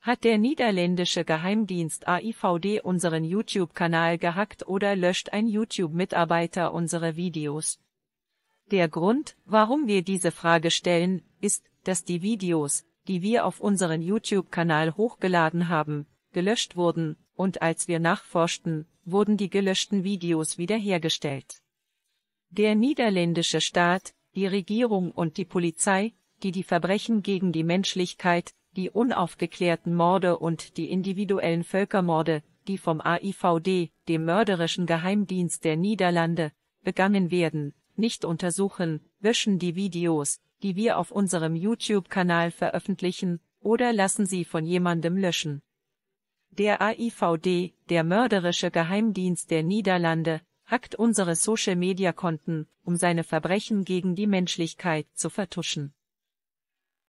Hat der niederländische Geheimdienst AIVD unseren YouTube-Kanal gehackt oder löscht ein YouTube-Mitarbeiter unsere Videos? Der Grund, warum wir diese Frage stellen, ist, dass die Videos, die wir auf unseren YouTube-Kanal hochgeladen haben, gelöscht wurden, und als wir nachforschten, wurden die gelöschten Videos wiederhergestellt. Der niederländische Staat, die Regierung und die Polizei, die die Verbrechen gegen die Menschlichkeit, die unaufgeklärten Morde und die individuellen Völkermorde, die vom AIVD, dem mörderischen Geheimdienst der Niederlande, begangen werden, nicht untersuchen, wischen die Videos, die wir auf unserem YouTube-Kanal veröffentlichen, oder lassen sie von jemandem löschen. Der AIVD, der mörderische Geheimdienst der Niederlande, hackt unsere Social-Media-Konten, um seine Verbrechen gegen die Menschlichkeit zu vertuschen.